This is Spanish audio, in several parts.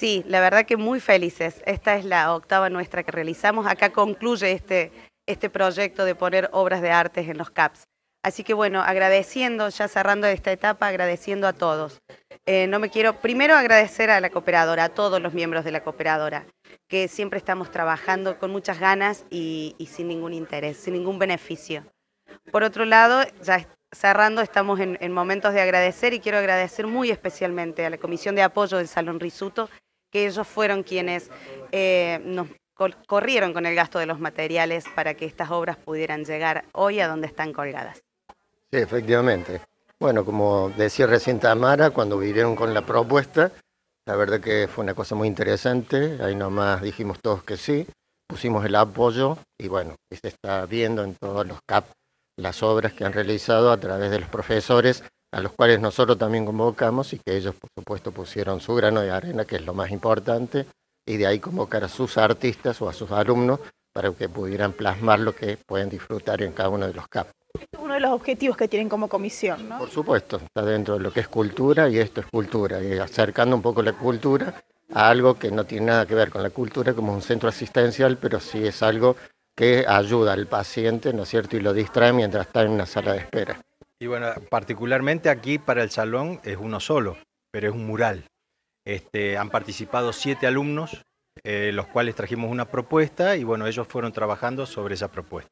Sí, la verdad que muy felices. Esta es la octava nuestra que realizamos. Acá concluye este, este proyecto de poner obras de arte en los CAPS. Así que bueno, agradeciendo, ya cerrando esta etapa, agradeciendo a todos. Eh, no me quiero, primero agradecer a la cooperadora, a todos los miembros de la cooperadora, que siempre estamos trabajando con muchas ganas y, sin ningún interés, sin ningún beneficio. Por otro lado, ya cerrando, estamos en, en momentos de agradecer y quiero agradecer muy especialmente a la Comisión de Apoyo del Salón Risuto, que ellos fueron quienes eh, nos corrieron con el gasto de los materiales para que estas obras pudieran llegar hoy a donde están colgadas. Sí, efectivamente. Bueno, como decía recién Tamara, cuando vinieron con la propuesta, la verdad que fue una cosa muy interesante, ahí nomás dijimos todos que sí, pusimos el apoyo y bueno, se está viendo en todos los CAP las obras que han realizado a través de los profesores a los cuales nosotros también convocamos y que ellos, por supuesto, pusieron su grano de arena, que es lo más importante, y de ahí convocar a sus artistas o a sus alumnos para que pudieran plasmar lo que pueden disfrutar en cada uno de los campos. es uno de los objetivos que tienen como comisión, ¿no? Por supuesto, está dentro de lo que es cultura y esto es cultura, y acercando un poco la cultura a algo que no tiene nada que ver con la cultura como un centro asistencial, pero sí es algo que ayuda al paciente, ¿no es cierto?, y lo distrae mientras está en una sala de espera. Y bueno, particularmente aquí para el salón es uno solo, pero es un mural. Este, han participado siete alumnos, eh, los cuales trajimos una propuesta y bueno, ellos fueron trabajando sobre esa propuesta.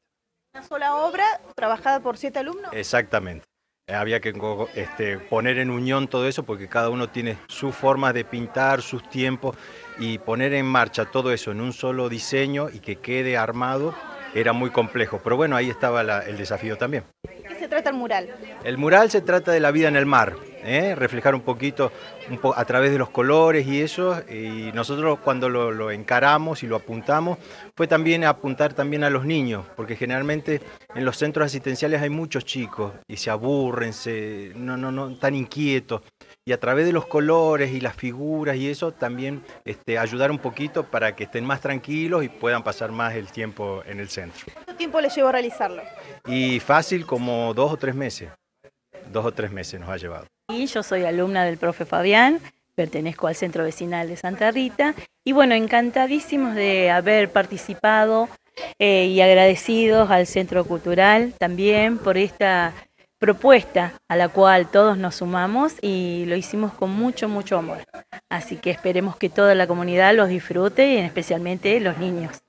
¿Una sola obra trabajada por siete alumnos? Exactamente. Eh, había que este, poner en unión todo eso porque cada uno tiene sus formas de pintar, sus tiempos y poner en marcha todo eso en un solo diseño y que quede armado era muy complejo. Pero bueno, ahí estaba el desafío también trata el mural? El mural se trata de la vida en el mar, ¿eh? reflejar un poquito a través de los colores y eso, y nosotros cuando lo, encaramos y lo apuntamos, fue también apuntar también a los niños, porque generalmente en los centros asistenciales hay muchos chicos y se aburren, se, no, no, tan inquietos y a través de los colores y las figuras y eso también este, ayudar un poquito para que estén más tranquilos y puedan pasar más el tiempo en el centro tiempo le llevo a realizarlo? Y fácil como dos o tres meses, dos o tres meses nos ha llevado. Y yo soy alumna del profe Fabián, pertenezco al Centro Vecinal de Santa Rita y bueno, encantadísimos de haber participado eh, y agradecidos al Centro Cultural también por esta propuesta a la cual todos nos sumamos y lo hicimos con mucho, mucho amor. Así que esperemos que toda la comunidad los disfrute y especialmente los niños.